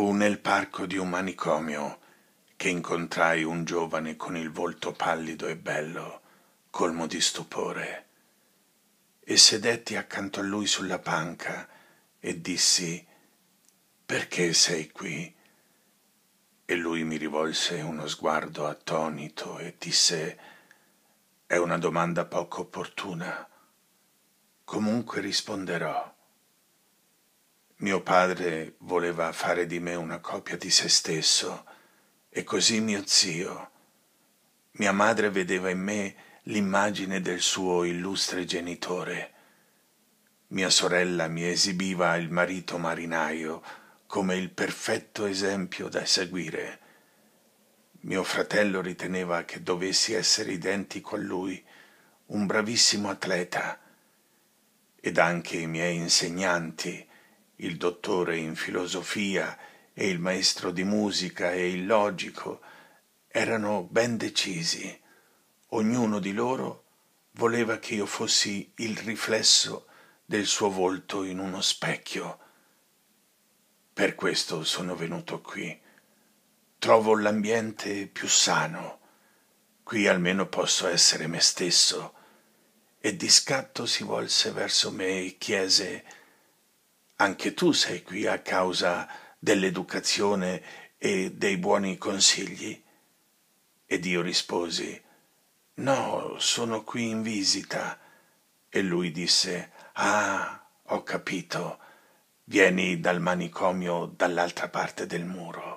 Fu nel parco di un manicomio che incontrai un giovane con il volto pallido e bello, colmo di stupore, e sedetti accanto a lui sulla panca e dissi Perché sei qui? E lui mi rivolse uno sguardo attonito e disse È una domanda poco opportuna. Comunque risponderò. Mio padre voleva fare di me una copia di se stesso e così mio zio. Mia madre vedeva in me l'immagine del suo illustre genitore. Mia sorella mi esibiva il marito marinaio come il perfetto esempio da seguire. Mio fratello riteneva che dovessi essere identico a lui, un bravissimo atleta. Ed anche i miei insegnanti il dottore in filosofia e il maestro di musica e il logico erano ben decisi ognuno di loro voleva che io fossi il riflesso del suo volto in uno specchio per questo sono venuto qui trovo l'ambiente più sano qui almeno posso essere me stesso e di scatto si volse verso me e chiese anche tu sei qui a causa dell'educazione e dei buoni consigli? Ed io risposi, No, sono qui in visita. E lui disse, Ah, ho capito, vieni dal manicomio dall'altra parte del muro.